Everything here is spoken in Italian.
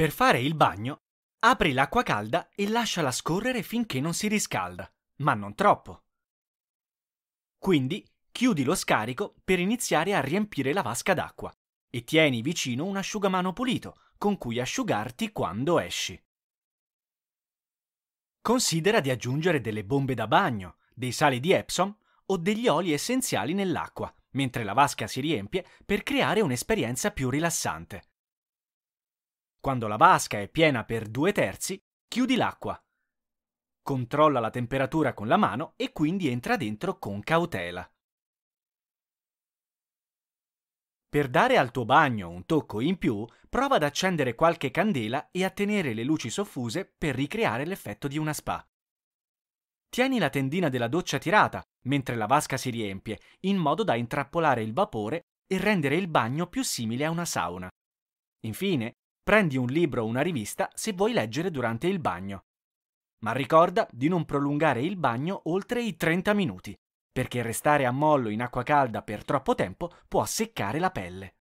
Per fare il bagno, apri l'acqua calda e lasciala scorrere finché non si riscalda, ma non troppo. Quindi chiudi lo scarico per iniziare a riempire la vasca d'acqua e tieni vicino un asciugamano pulito con cui asciugarti quando esci. Considera di aggiungere delle bombe da bagno, dei sali di Epsom o degli oli essenziali nell'acqua, mentre la vasca si riempie per creare un'esperienza più rilassante. Quando la vasca è piena per due terzi, chiudi l'acqua. Controlla la temperatura con la mano e quindi entra dentro con cautela. Per dare al tuo bagno un tocco in più, prova ad accendere qualche candela e a tenere le luci soffuse per ricreare l'effetto di una spa. Tieni la tendina della doccia tirata mentre la vasca si riempie, in modo da intrappolare il vapore e rendere il bagno più simile a una sauna. Infine, Prendi un libro o una rivista se vuoi leggere durante il bagno. Ma ricorda di non prolungare il bagno oltre i 30 minuti, perché restare a mollo in acqua calda per troppo tempo può seccare la pelle.